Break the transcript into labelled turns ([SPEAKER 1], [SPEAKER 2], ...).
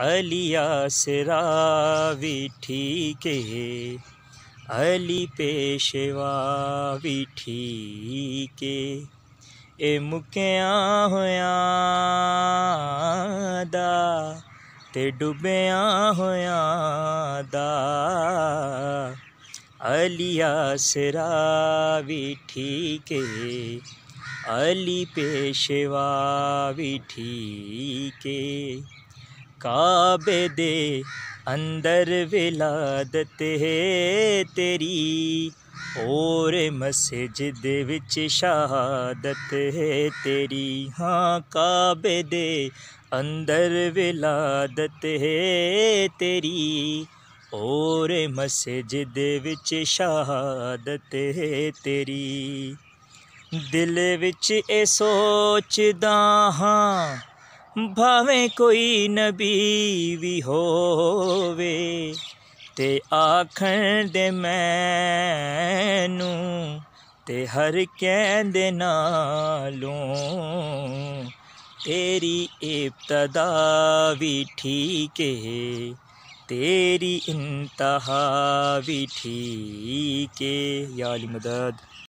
[SPEAKER 1] अलिया से ठीक है अली पेशवा भी ठीक ए मुकिया होया दा ते डुबया होया दा अलिया भी ठीक है अली पेशवा भी ठीक है ਕਾਬੇ ਦੇ ਅੰਦਰ ਵਿਲਾਦਤ ਹੈ ਤੇਰੀ ਔਰ ਮਸਜਿਦ ਵਿੱਚ ਸ਼ਹਾਦਤ ਹੈ ਤੇਰੀ ਹਾਂ ਕਾਬੇ ਦੇ ਅੰਦਰ ਵਿਲਾਦਤ ਹੈ ਤੇਰੀ ਔਰ ਮਸਜਿਦ ਵਿੱਚ ਸ਼ਹਾਦਤ ਹੈ ਤੇਰੀ ਦਿਲ ਵਿੱਚ ਇਹ ਸੋਚਦਾ ਹਾਂ ਭਾਵੇਂ ਕੋਈ ਨਬੀ ਵੀ ਹੋਵੇ ਤੇ ਆਖਣ ਦੇ ਮੈਨੂੰ ਤੇ ਹਰ ਕਹਿੰਦੇ ਨਾਲੋਂ ਤੇਰੀ ਇਬਤਦਾ ਵੀ ਠੀਕ ਏ ਤੇਰੀ ਇੰਤਹਾ ਵੀ ਠੀਕ ਏ ਯਾ ਅਲੀ ਮਦਦ